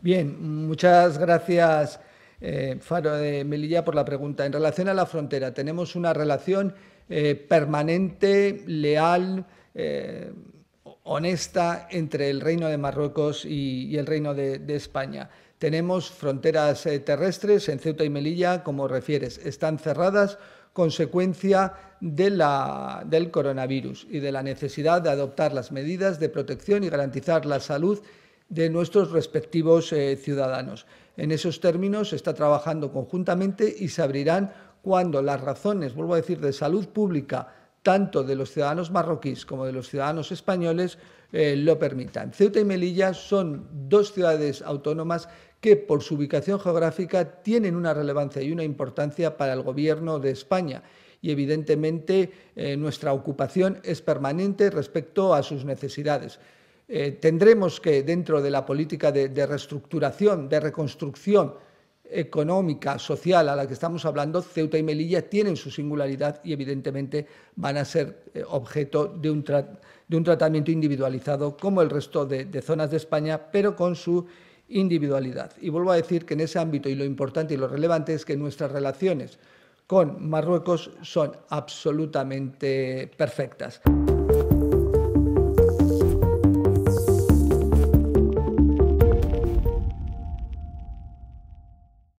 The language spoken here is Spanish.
Bien, muchas gracias, eh, Faro de Melilla, por la pregunta. En relación a la frontera, tenemos una relación eh, permanente, leal, eh, honesta entre el Reino de Marruecos y, el Reino de, España. Tenemos fronteras terrestres en Ceuta y Melilla, como refieres, están cerradas consecuencia del coronavirus y de la necesidad de adoptar las medidas de protección y garantizar la salud de nuestros respectivos eh, ciudadanos. En esos términos se está trabajando conjuntamente y se abrirán cuando las razones, vuelvo a decir, de salud pública, tanto de los ciudadanos marroquíes como de los ciudadanos españoles, eh, lo permitan. Ceuta y Melilla son dos ciudades autónomas que por su ubicación geográfica tienen una relevancia y una importancia para el Gobierno de España y evidentemente eh, nuestra ocupación es permanente respecto a sus necesidades. Eh, tendremos que, dentro de la política de, reestructuración, de reconstrucción económica, social a la que estamos hablando, Ceuta y Melilla tienen su singularidad y evidentemente van a ser eh, objeto de un, de un tratamiento individualizado como el resto de, de, zonas de España, pero con su individualidad. Y vuelvo a decir que en ese ámbito y lo importante y lo relevante es que nuestras relaciones con Marruecos son absolutamente perfectas.